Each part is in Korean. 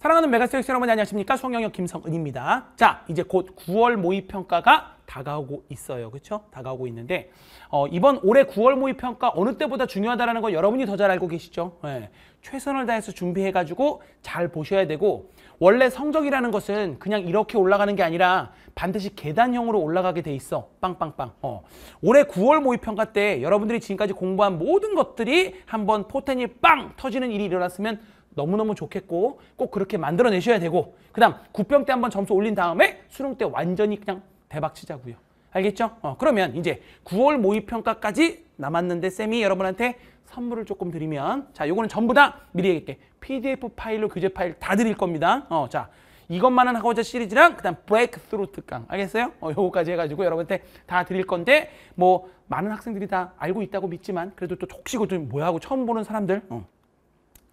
사랑하는 메가스엑스 여러분 안녕하십니까? 송영혁 김성은입니다. 자, 이제 곧 9월 모의평가가 다가오고 있어요. 그렇죠? 다가오고 있는데 어, 이번 올해 9월 모의평가 어느 때보다 중요하다는 거 여러분이 더 잘 알고 계시죠? 예. 최선을 다해서 준비해가지고 잘 보셔야 되고 원래 성적이라는 것은 그냥 이렇게 올라가는 게 아니라 반드시 계단형으로 올라가게 돼 있어. 빵빵빵. 어. 올해 9월 모의평가 때 여러분들이 지금까지 공부한 모든 것들이 한번 포텐이 빵 터지는 일이 일어났으면 너무너무 좋겠고 꼭 그렇게 만들어내셔야 되고 그 다음 국병 때 한번 점수 올린 다음에 수능 때 완전히 그냥 대박 치자고요. 알겠죠? 어, 그러면 이제 9월 모의평가까지 남았는데 쌤이 여러분한테 선물을 조금 드리면 자 요거는 전부 다 미리 얘기할게 PDF 파일로 교재 파일 다 드릴 겁니다 어자 이것만은 하고자 시리즈랑 그 다음 브레이크 스루특강 알겠어요? 어 요거까지 해가지고 여러분한테 다 드릴 건데 뭐 많은 학생들이 다 알고 있다고 믿지만 그래도 또 혹시고 좀 뭐야 하고 처음 보는 사람들 어.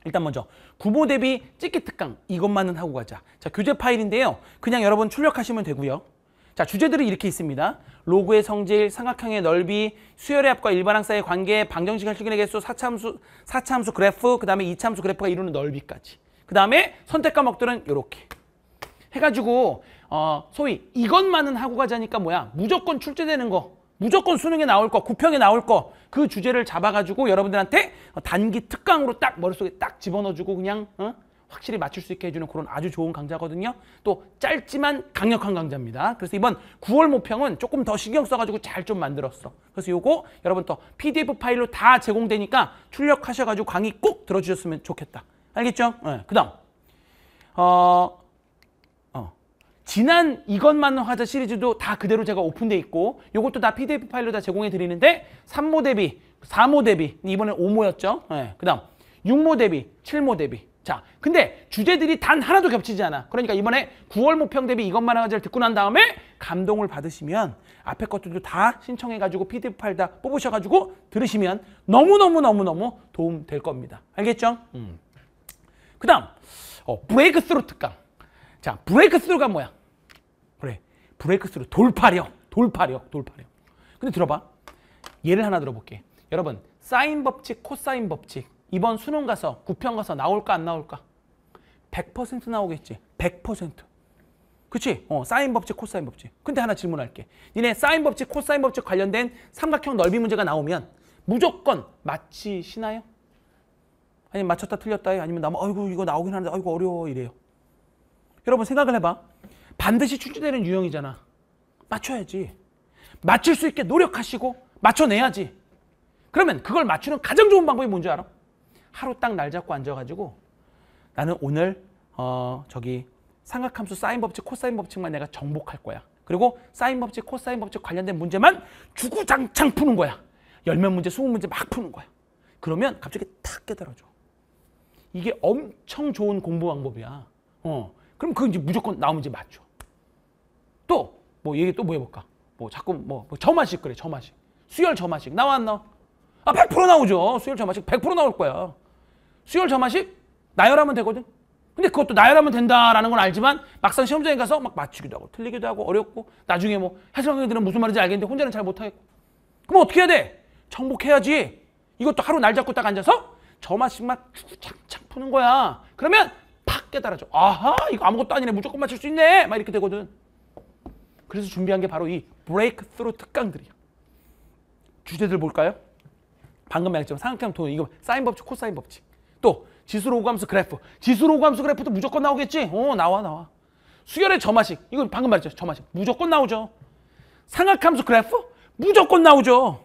일단 먼저 구보 대비 찍기 특강 이것만은 하고 가자. 자 교재 파일인데요. 그냥 여러분 출력하시면 되고요. 자 주제들이 이렇게 있습니다. 로그의 성질, 삼각형의 넓이, 수열의 합과 일반항 사이의 관계, 방정식 할수근의 개수, 사참수, 사참수 그래프, 그 다음에 이참수 그래프가 이루는 넓이까지. 그 다음에 선택 과목들은 이렇게 해가지고 어 소위 이것만은 하고 가자니까 뭐야 무조건 출제되는 거, 무조건 수능에 나올 거, 구평에 나올 거그 주제를 잡아가지고 여러분들한테 단기 특강으로 딱 머릿속에 딱 집어넣어주고 그냥 어? 확실히 맞출 수 있게 해주는 그런 아주 좋은 강좌거든요. 또 짧지만 강력한 강좌입니다. 그래서 이번 9월 모평은 조금 더 신경 써가지고 잘 좀 만들었어. 그래서 요거 여러분 또 PDF 파일로 다 제공되니까 출력하셔가지고 강의 꼭 들어주셨으면 좋겠다. 알겠죠? 네, 예, 그 다음 어... 지난 이것만 화자 시리즈도 다 그대로 제가 오픈돼 있고 이것도 다 PDF 파일로 다 제공해 드리는데 3모 대비, 4모 대비, 이번에 5모였죠. 네. 그 다음 6모 대비, 7모 대비. 자, 근데 주제들이 단 하나도 겹치지 않아. 그러니까 이번에 9월 모평 대비 이것만 화자를 듣고 난 다음에 감동을 받으시면 앞에 것들도 다 신청해가지고 PDF 파일 다 뽑으셔가지고 들으시면 너무너무너무너무 도움 될 겁니다. 알겠죠? 음. 그 다음, 어, 브레이크 스루특 강. 자, 브레이크 스루가 뭐야? 브레이크스루 돌파력, 돌파력, 돌파력. 근데 들어봐. 예를 하나 들어볼게. 여러분, 사인 법칙, 코사인 법칙. 이번 수능 가서, 구평 가서 나올까 안 나올까? 100% 나오겠지. 100%. 그치? 어, 사인 법칙, 코사인 법칙. 근데 하나 질문할게. 니네 사인 법칙, 코사인 법칙 관련된 삼각형 넓이 문제가 나오면 무조건 맞히시나요? 아니면 맞췄다 틀렸다 아니면 나만 아이고 이거 나오긴 하는데 아이고 어려워 이래요. 여러분 생각을 해봐. 반드시 출제되는 유형이잖아. 맞춰야지. 맞출 수 있게 노력하시고 맞춰내야지. 그러면 그걸 맞추는 가장 좋은 방법이 뭔지 알아? 하루 딱 날 잡고 앉아가지고 나는 오늘 어 저기 삼각함수 사인 법칙, 코사인 법칙만 내가 정복할 거야. 그리고 사인 법칙, 코사인 법칙 관련된 문제만 주구장창 푸는 거야. 열몇 문제, 스무 문제 막 푸는 거야. 그러면 갑자기 탁깨달아줘 이게 엄청 좋은 공부 방법이야. 어. 그럼 그 이제 무조건 나오면 이제 맞죠. 또뭐 얘기 또 뭐 해볼까? 뭐 자꾸 뭐, 뭐 저마식 그래 저마식 수혈 저마식 나와 안 나와? 아100% 나오죠 수혈 저마식 100% 나올 거야 수혈 저마식 나열하면 되거든 근데 그것도 나열하면 된다라는 건 알지만 막상 시험장에 가서 막 맞추기도 하고 틀리기도 하고 어렵고 나중에 뭐 해설학생들은 무슨 말인지 알겠는데 혼자는 잘 못하겠고 그럼 어떻게 해야 돼? 정복해야지 이것도 하루 날 잡고 딱 앉아서 저마식만 쭉창창 푸는 거야 그러면 팍 깨달아져 아하 이거 아무것도 아니네 무조건 맞출 수 있네 막 이렇게 되거든 그래서 준비한 게 바로 이 브레이크스루 특강들이에요 주제들 볼까요? 방금 말했지만 삼각형 돈 이거 사인 법칙, 코사인 법칙. 또 지수로 오감수 그래프. 지수로 오감수 그래프도 무조건 나오겠지? 어, 나와 나와. 수열의 점화식. 이건 방금 말했죠. 점화식. 무조건 나오죠. 상각함수 그래프? 무조건 나오죠.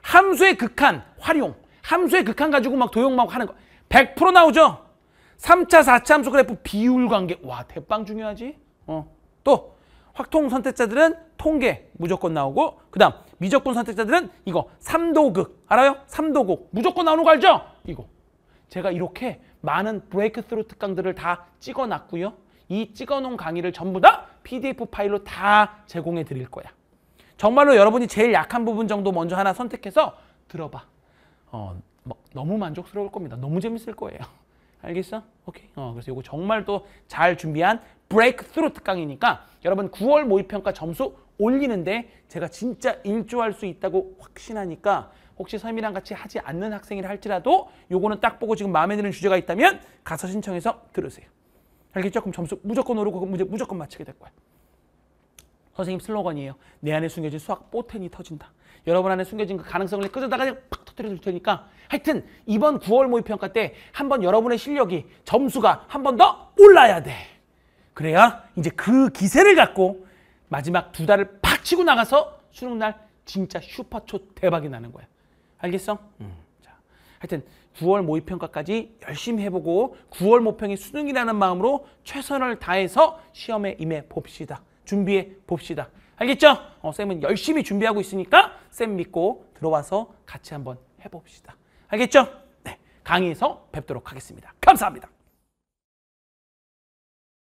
함수의 극한 활용. 함수의 극한 가지고 막도용하고 하는 거. 100% 나오죠. 3차, 4차 함수 그래프 비율 관계. 와, 대빵 중요하지? 어. 또 확통 선택자들은 통계 무조건 나오고 그다음 미적분 선택자들은 이거 3도극 알아요? 3도극 무조건 나오는 거 알죠? 이거 제가 이렇게 많은 브레이크스루 특강들을 다 찍어놨고요. 이 찍어놓은 강의를 전부 다 PDF 파일로 다 제공해 드릴 거야. 정말로 여러분이 제일 약한 부분 정도 먼저 하나 선택해서 들어봐. 어, 막 뭐, 너무 만족스러울 겁니다. 너무 재밌을 거예요. 알겠어? 오케이. 어, 그래서 이거 정말 또 잘 준비한 브레이크스루 특강이니까 여러분 9월 모의평가 점수 올리는데 제가 진짜 일조할 수 있다고 확신하니까 혹시 선임이랑 같이 하지 않는 학생이라 할지라도 요거는 딱 보고 지금 마음에 드는 주제가 있다면 가서 신청해서 들으세요. 알겠죠? 그럼 점수 무조건 오르고 문제 무조건 맞히게 될 거야. 선생님 슬로건이에요. 내 안에 숨겨진 수학 보텐이 터진다. 여러분 안에 숨겨진 그 가능성을 끄집다가 그냥 팍 터뜨려 줄 테니까 하여튼 이번 9월 모의평가 때 한번 여러분의 실력이 점수가 한 번 더 올라야 돼. 그래야 이제 그 기세를 갖고 마지막 두 달을 팍 치고 나가서 수능 날 진짜 슈퍼초 대박이 나는 거야. 알겠어? 음. 자, 하여튼 9월 모의평가까지 열심히 해보고 9월 모평이 수능이라는 마음으로 최선을 다해서 시험에 임해 봅시다. 준비해 봅시다. 알겠죠? 어, 쌤은 열심히 준비하고 있으니까 쌤 믿고 들어와서 같이 한번 해봅시다. 알겠죠? 네, 강의에서 뵙도록 하겠습니다. 감사합니다.